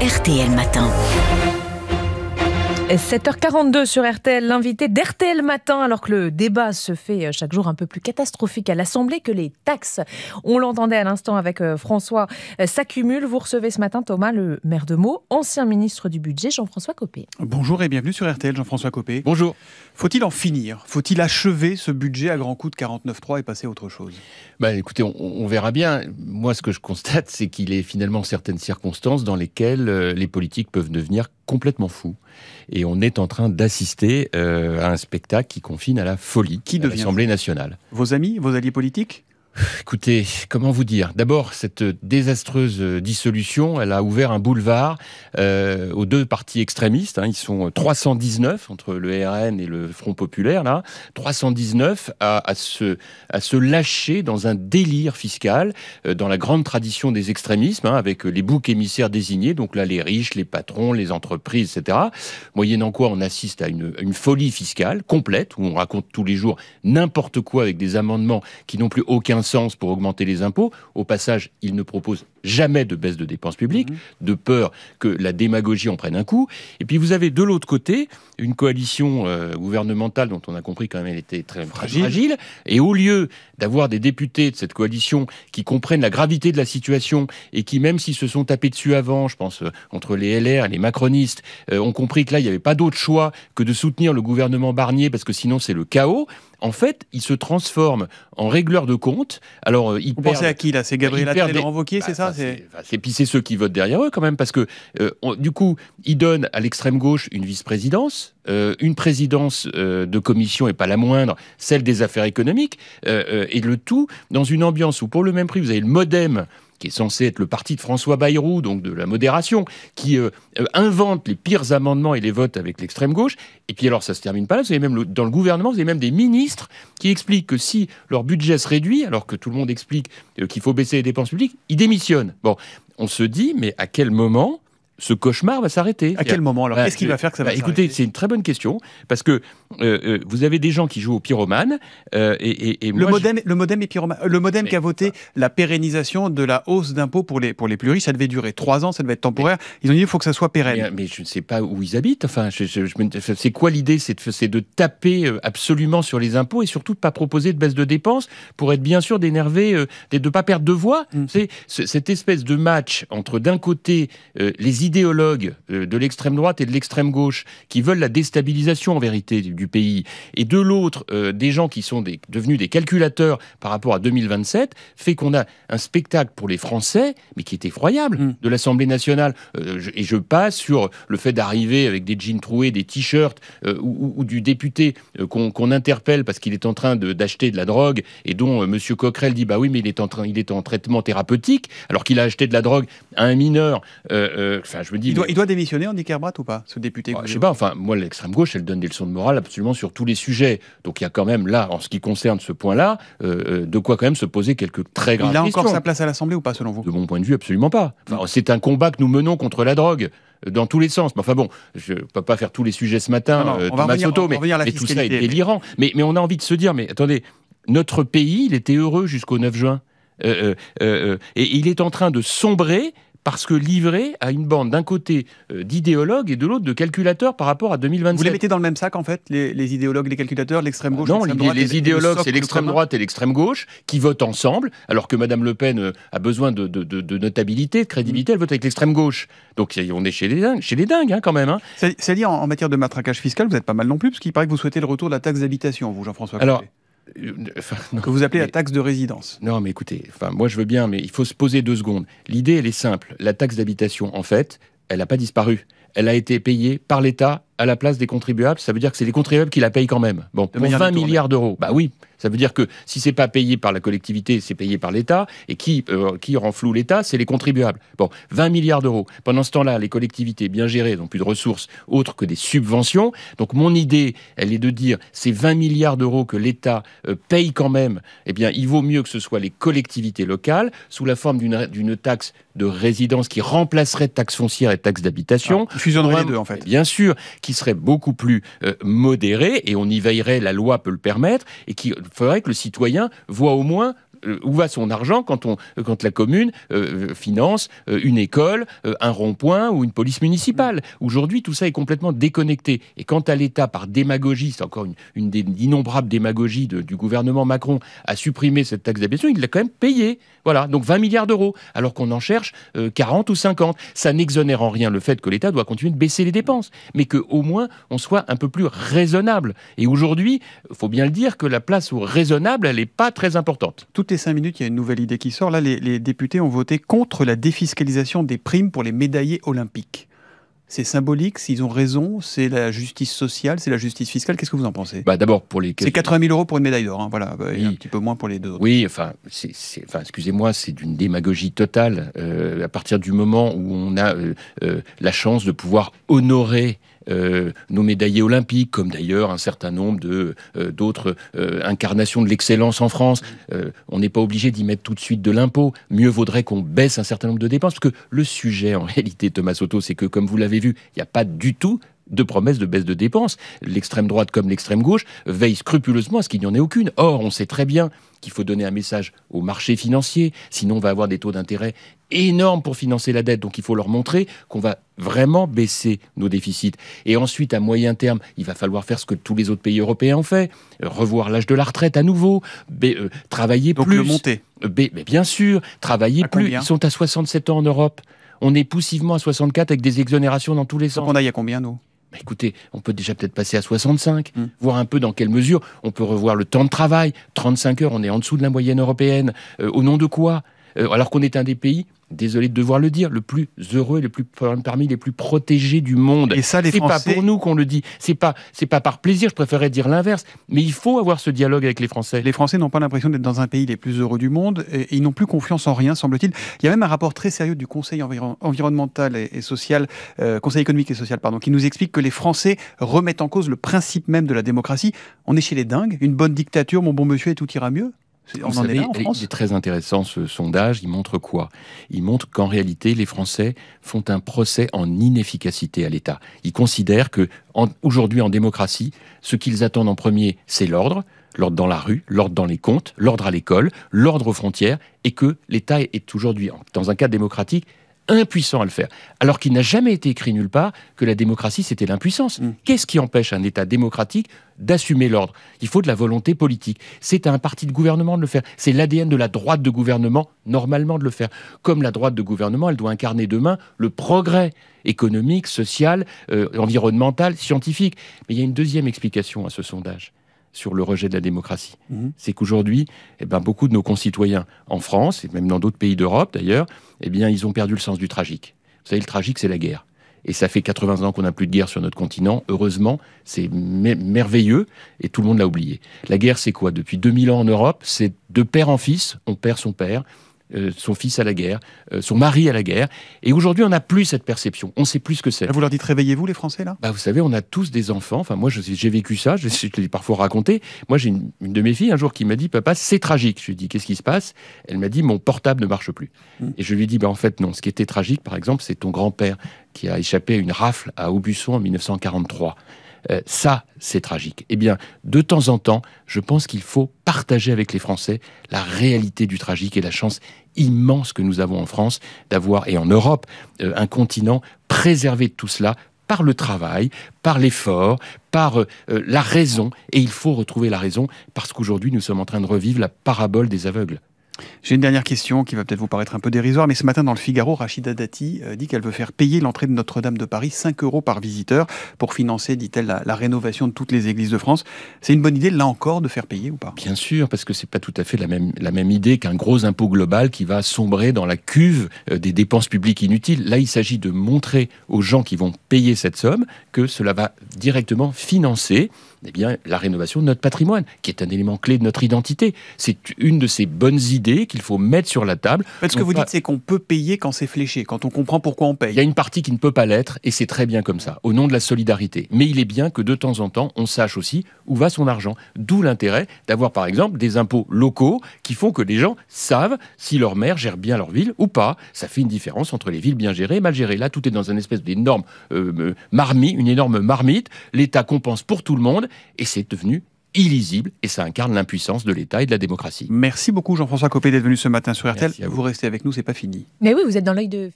RTL Matin. 7h42 sur RTL, l'invité d'RTL Matin, alors que le débat se fait euh, chaque jour un peu plus catastrophique à l'Assemblée que les taxes, on l'entendait à l'instant avec euh, François, euh, s'accumulent. Vous recevez ce matin Thomas, le maire de Meaux, ancien ministre du Budget, Jean-François Copé. Bonjour et bienvenue sur RTL, Jean-François Copé. Bonjour. Faut-il en finir Faut-il achever ce budget à grand coup de 49.3 et passer à autre chose ben, Écoutez, on, on, verra bien. Moi, ce que je constate, c'est qu'il est finalement certaines circonstances dans lesquelles les politiques peuvent devenir complètement fou. Et on est en train d'assister euh, à un spectacle qui confine à la folie qui eh l'Assemblée nationale. Vos amis, vos alliés politiques Écoutez, comment vous dire D'abord, cette désastreuse euh, dissolution, elle a ouvert un boulevard euh, aux deux partis extrémistes. Hein. ils sont 319 entre le RN et le Front populaire, là. 319 à, se, à se lâcher dans un délire fiscal, euh, dans la grande tradition des extrémismes, hein, avec les boucs émissaires désignés, donc là, les riches, les patrons, les entreprises, etc. Moyennant quoi, on assiste à une, une folie fiscale complète, où on raconte tous les jours n'importe quoi avec des amendements qui n'ont plus aucun sens pour augmenter les impôts. Au passage, il ne propose jamais de baisse de dépenses publiques, mhm. de peur que la démagogie en prenne un coup. Et puis vous avez de l'autre côté une coalition euh, gouvernementale dont on a compris quand même elle était très fragile. Et au lieu d'avoir des députés de cette coalition qui comprennent la gravité de la situation et qui, même s'ils se sont tapés dessus avant, je pense euh, entre les LR et les macronistes, euh, ont compris que là, il n'y avait pas d'autre choix que de soutenir le gouvernement Barnier parce que sinon c'est le chaos en fait, il se transforme en régleur de compte. Alors, il Vous pensez à qui là C'est Gabriel Attal de renvoqué, bah, c'est ça et puis c'est ceux qui votent derrière eux quand même, parce que euh, du coup, ils donnent à l'extrême gauche une vice-présidence, euh, une présidence euh, de commission et pas la moindre, celle des affaires économiques, et le tout dans une ambiance où pour le même prix, vous avez le modem qui est censé être le parti de François Bayrou, donc de la modération, qui euh, euh, invente les pires amendements et les votes avec l'extrême gauche. Et puis alors, ça se termine pas là. Vous avez même dans le gouvernement, vous avez même des ministres qui expliquent que si leur budget se réduit, alors que tout le monde explique euh, qu'il faut baisser les dépenses publiques, ils démissionnent. Bon, on se dit, mais à quel moment ce cauchemar va s'arrêter. À quel moment alors bah, Qu'est-ce qu'il va faire que ça va bah, s'arrêter Écoutez, c'est une très bonne question parce que euh, euh, vous avez des gens qui jouent au pyromane euh, et, le modem, le modem est pyromane. Le modem qui a voté la pérennisation de la hausse d'impôts pour les pour les plus riches, ça devait durer trois ans, ça devait être temporaire. ils ont dit il faut que ça soit pérenne. Mais, je ne sais pas où ils habitent. Enfin, c'est quoi l'idée C'est de, de taper absolument sur les impôts et surtout de pas proposer de baisse de dépenses pour être bien sûr d'énerver, de ne pas perdre de voix. Mmh. C'est cette espèce de match entre d'un côté les idées idéologues euh, de l'extrême droite et de l'extrême gauche qui veulent la déstabilisation en vérité du pays, et de l'autre euh, des gens qui sont devenus des calculateurs par rapport à 2027, fait qu'on a un spectacle pour les Français, mais qui est effroyable, mm. de l'Assemblée nationale. Euh, et je passe sur le fait d'arriver avec des jeans troués, des t-shirts, ou, du député qu'on interpelle parce qu'il est en train d'acheter de, la drogue, et dont Monsieur Coquerel dit, bah oui, mais il est en, train, il est en traitement thérapeutique, alors qu'il a acheté de la drogue à un mineur il, doit, démissionner, il doit démissionner, Andy Kerbrat, ou pas, ce député bah, Je sais pas, enfin, moi, l'extrême gauche, elle donne des leçons de morale absolument sur tous les sujets. Donc il y a quand même, là, en ce qui concerne ce point-là, euh, euh, de quoi quand même se poser quelques très graves questions. Il a encore sa place à l'Assemblée ou pas, selon vous De mon point de vue, absolument pas. c'est un combat que nous menons contre la drogue euh, dans tous les sens. Mais enfin bon, je ne peux pas faire tous les sujets ce matin, non, on va revenir, Soto, mais, mais tout ça est délirant. Mais, on a envie de se dire, mais attendez, notre pays, il était heureux jusqu'au 9 juin. et il est en train de sombrer parce que livré à une bande d'un côté euh, d'idéologues et de l'autre de calculateurs par rapport à 2027. Vous les mettez dans le même sac en fait, les, idéologues, les calculateurs, l'extrême gauche Non, les, les idéologues, c'est l'extrême droite et l'extrême gauche qui votent ensemble, alors que Mme Le Pen euh, a besoin de, notabilité, de crédibilité, mm. elle vote avec l'extrême gauche. Donc on est chez les dingues, chez les dingues hein, quand même. Hein. C'est-à-dire en, matière de matraquage fiscal, vous êtes pas mal non plus, parce qu'il paraît que vous souhaitez le retour de la taxe d'habitation, vous, Jean-François. Alors, que vous appelez la taxe de résidence. Non, mais écoutez, enfin, moi je veux bien, mais il faut se poser deux secondes. L'idée, elle est simple. La taxe d'habitation, en fait, elle n'a pas disparu. Elle a été payée par l'État à la place des contribuables. Ça veut dire que c'est les contribuables qui la payent quand même. Bon, pour 20 milliards d'euros. Bah oui, ça veut dire que si c'est pas payé par la collectivité, c'est payé par l'État. Et qui, euh, qui renfloue l'État C'est les contribuables. Bon, 20 milliards d'euros. Pendant ce temps-là, les collectivités bien gérées n'ont plus de ressources autres que des subventions. Donc mon idée, elle est de dire ces 20 milliards d'euros que l'État euh, paye quand même, eh bien, il vaut mieux que ce soit les collectivités locales sous la forme d'une taxe de résidence qui remplacerait taxe foncière et taxe d'habitation. Ah, fusionnerait les deux, en fait. Bien sûr, qui serait beaucoup plus euh, modéré et on y veillerait, la loi peut le permettre, et qui faudrait que le citoyen voit au moins euh, où va son argent quand, on, euh, quand la commune euh, finance une école, un rond-point ou une police municipale mm. Aujourd'hui, tout ça est complètement déconnecté. Et quant à l'État, par démagogie, c'est encore une, une des innombrables démagogies du gouvernement Macron, a supprimé cette taxe d'habitation, il l'a quand même payée. Voilà, donc 20 milliards d'euros, alors qu'on en cherche 40 ou 50. Ça n'exonère en rien le fait que l'État doit continuer de baisser les dépenses, mais qu'au moins on soit un peu plus raisonnable. Et aujourd'hui, il faut bien le dire que la place au raisonnable, elle n'est pas très importante. Tout les cinq minutes, il y a une nouvelle idée qui sort. Là, les, députés ont voté contre la défiscalisation des primes pour les médaillés olympiques. C'est symbolique, s'ils ont raison, c'est la justice sociale, c'est la justice fiscale. Qu'est-ce que vous en pensez bah, D'abord, pour les. C'est 80 000 euros pour une médaille d'or, hein, voilà, et bah, un petit peu moins pour les deux autres. Oui, enfin, enfin excusez-moi, c'est d'une démagogie totale. Euh, à partir du moment où on a euh, euh, la chance de pouvoir honorer euh, nos médaillés olympiques, comme d'ailleurs un certain nombre de euh, d'autres euh, incarnations de l'excellence en France. on n'est pas obligé d'y mettre tout de suite de l'impôt. Mieux vaudrait qu'on baisse un certain nombre de dépenses, parce que le sujet en réalité, Thomas Soto, c'est que comme vous l'avez vu, il n'y a pas du tout de promesses de baisse de dépenses. L'extrême droite comme l'extrême gauche veillent scrupuleusement à ce qu'il n'y en ait aucune. Or, on sait très bien qu'il faut donner un message au marché financier, sinon on va avoir des taux d'intérêt énormes pour financer la dette. Donc il faut leur montrer qu'on va vraiment baisser nos déficits. Et ensuite, à moyen terme, il va falloir faire ce que tous les autres pays européens ont fait, revoir l'âge de la retraite à nouveau, euh, travailler plus. le monter. Euh, mais bien sûr, travailler plus. Ils sont à 67 ans en Europe. On est poussivement à 64 avec des exonérations dans tous les sens. Donc on aille à combien, nous bah, écoutez, on peut déjà peut-être passer à 65, hmm. voir un peu dans quelle mesure on peut revoir le temps de travail. 35 heures, on est en dessous de la moyenne européenne. Euh, au nom de quoi euh, Alors qu'on est un des pays désolé de devoir le dire, le plus heureux et le plus parmi les plus protégés du monde. Et ça, les Français. C'est pas pour nous qu'on le dit. C'est pas, c'est pas par plaisir. Je préférais dire l'inverse. Mais il faut avoir ce dialogue avec les Français. Les Français n'ont pas l'impression d'être dans un pays les plus heureux du monde et ils n'ont plus confiance en rien, semble-t-il. Il y a même un rapport très sérieux du Conseil environnemental et, social, euh, Conseil économique et social, pardon, qui nous explique que les Français remettent en cause le principe même de la démocratie. On est chez les dingues. Une bonne dictature, mon bon monsieur, et tout ira mieux. C'est très intéressant ce sondage. Il montre quoi Il montre qu'en réalité, les Français font un procès en inefficacité à l'État. Ils considèrent que aujourd'hui, en démocratie, ce qu'ils attendent en premier, c'est l'ordre l'ordre dans la rue, l'ordre dans les comptes, l'ordre à l'école, l'ordre aux frontières, et que l'État est aujourd'hui, dans un cadre démocratique, impuissant à le faire, alors qu'il n'a jamais été écrit nulle part que la démocratie, c'était l'impuissance. Mm. Qu'est-ce qui empêche un État démocratique d'assumer l'ordre Il faut de la volonté politique. C'est à un parti de gouvernement de le faire. C'est l'ADN de la droite de gouvernement, normalement, de le faire. Comme la droite de gouvernement, elle doit incarner demain le progrès économique, social, euh, environnemental, scientifique. Mais il y a une deuxième explication à ce sondage sur le rejet de la démocratie. Mhm. C'est qu'aujourd'hui, eh ben, beaucoup de nos concitoyens en France, et même dans d'autres pays d'Europe d'ailleurs, eh bien, ils ont perdu le sens du tragique. Vous savez, le tragique, c'est la guerre. Et ça fait 80 ans qu'on n'a plus de guerre sur notre continent. Heureusement, c'est merveilleux et tout le monde l'a oublié. La guerre, c'est quoi Depuis 2000 ans en Europe, c'est de père en fils, on perd son père, euh, son fils à la guerre, euh, son mari à la guerre. Et aujourd'hui, on n'a plus cette perception. On sait plus ce que c'est. Ah, vous leur dites réveillez-vous, les Français, là bah, Vous savez, on a tous des enfants. Enfin, moi, j'ai vécu ça. Je, je l'ai parfois raconté. Moi, j'ai une, de mes filles un jour qui m'a dit Papa, c'est tragique. Je lui ai dit Qu'est-ce qui se passe Elle m'a dit Mon portable ne marche plus. Hmm. Et je lui ai dit bah, En fait, non. Ce qui était tragique, par exemple, c'est ton grand-père qui a échappé à une rafle à Aubusson en 1943. Euh, ça, c'est tragique. Eh bien, de temps en temps, je pense qu'il faut partager avec les Français la réalité du tragique et la chance immense que nous avons en France d'avoir, et en Europe, euh, un continent préservé de tout cela par le travail, par l'effort, par euh, la raison. Et il faut retrouver la raison parce qu'aujourd'hui, nous sommes en train de revivre la parabole des aveugles. J'ai une dernière question qui va peut-être vous paraître un peu dérisoire, mais ce matin dans le Figaro, Rachida Dati euh, dit qu'elle veut faire payer l'entrée de Notre-Dame de Paris 5 euros par visiteur pour financer, dit-elle, la, rénovation de toutes les églises de France. C'est une bonne idée, là encore, de faire payer ou pas Bien sûr, parce que ce n'est pas tout à fait la même idée qu'un gros impôt global qui va sombrer dans la cuve euh, des dépenses publiques inutiles. Là, il s'agit de montrer aux gens qui vont payer cette somme que cela va directement financer eh bien, la rénovation de notre patrimoine, qui est un élément clé de notre identité. C'est une de ces bonnes idées qu'il faut mettre sur la table. ce que vous dites, c'est qu'on peut payer quand c'est fléché, quand on comprend pourquoi on paye. Il y a une partie qui ne peut pas l'être, et c'est très bien comme ça, au nom de la solidarité. Mais il est bien que de temps en temps, on sache aussi où va son argent. D'où l'intérêt d'avoir, par exemple, des impôts locaux qui font que les gens savent si leur maire gère bien leur ville ou pas. Ça fait une différence entre les villes bien gérées et mal gérées. Là, tout est dans une espèce d'énorme euh, euh, marmite, une énorme marmite. L'État compense pour tout le monde et c'est devenu illisible et ça incarne l'impuissance de l'État et de la démocratie. Merci beaucoup Jean-François Copé d'être venu ce matin sur RTL. Vous. vous restez avec nous, c'est pas fini. Mais oui, vous êtes dans l'œil de